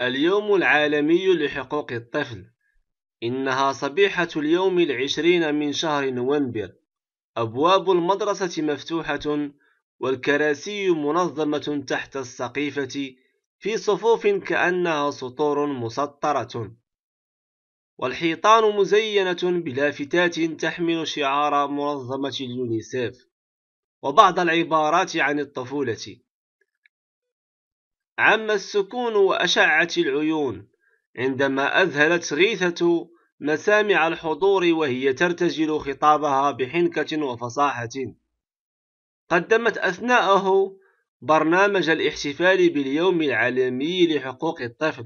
اليوم العالمي لحقوق الطفل إنها صبيحة اليوم العشرين من شهر نوفمبر أبواب المدرسة مفتوحة والكراسي منظمة تحت السقيفة في صفوف كأنها سطور مسطرة والحيطان مزينة بلافتات تحمل شعار منظمة اليونيسيف وبعض العبارات عن الطفولة عم السكون وأشعت العيون عندما أذهلت غيثة مسامع الحضور وهي ترتجل خطابها بحنكة وفصاحة قدمت أثناءه برنامج الاحتفال باليوم العالمي لحقوق الطفل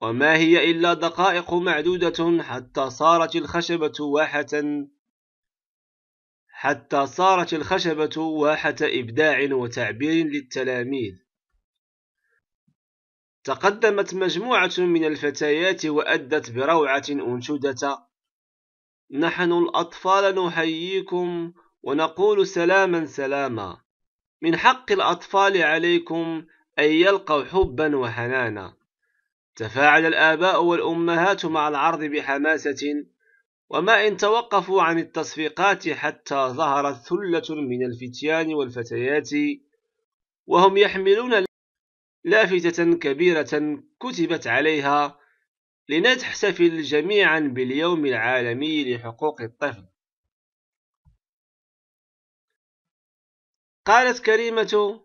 وما هي إلا دقائق معدودة حتى صارت الخشبة واحة حتى صارت الخشبة واحة إبداع وتعبير للتلاميذ تقدمت مجموعة من الفتيات وأدت بروعة أنشودة نحن الأطفال نحييكم ونقول سلاما سلاما من حق الأطفال عليكم أن يلقوا حبا وحنانا تفاعل الآباء والأمهات مع العرض بحماسة وما إن توقفوا عن التصفيقات حتى ظهرت ثلة من الفتيان والفتيات وهم يحملون لافتة كبيرة كتبت عليها لنتحتفل جميعا باليوم العالمي لحقوق الطفل قالت كريمة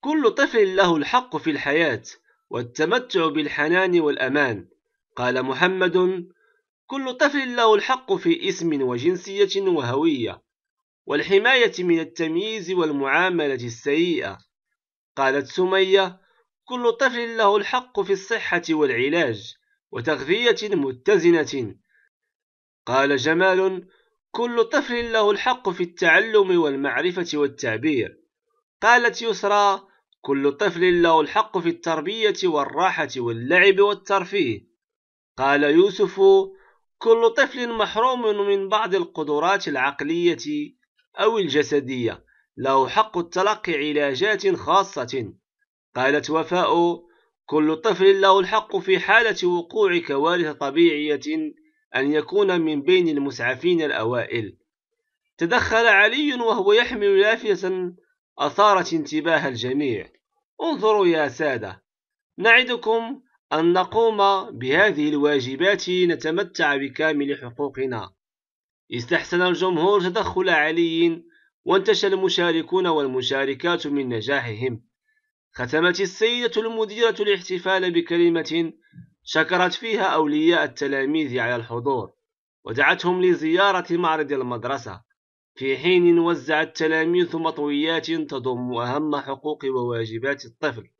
كل طفل له الحق في الحياة والتمتع بالحنان والأمان قال محمد كل طفل له الحق في اسم وجنسية وهوية والحماية من التمييز والمعاملة السيئة قالت سمية كل طفل له الحق في الصحة والعلاج وتغذية متزنة قال جمال كل طفل له الحق في التعلم والمعرفة والتعبير قالت يسرى كل طفل له الحق في التربية والراحة واللعب والترفيه قال يوسف كل طفل محروم من بعض القدرات العقلية أو الجسدية له حق التلقي علاجات خاصة قالت وفاء كل طفل له الحق في حالة وقوع كوارث طبيعية أن يكون من بين المسعفين الأوائل تدخل علي وهو يحمل لافتة أثارت انتباه الجميع انظروا يا سادة نعدكم أن نقوم بهذه الواجبات نتمتع بكامل حقوقنا استحسن الجمهور تدخل علي وانتشى المشاركون والمشاركات من نجاحهم ختمت السيدة المديرة الاحتفال بكلمة شكرت فيها أولياء التلاميذ على الحضور ودعتهم لزيارة معرض المدرسة في حين وزع التلاميذ مطويات تضم أهم حقوق وواجبات الطفل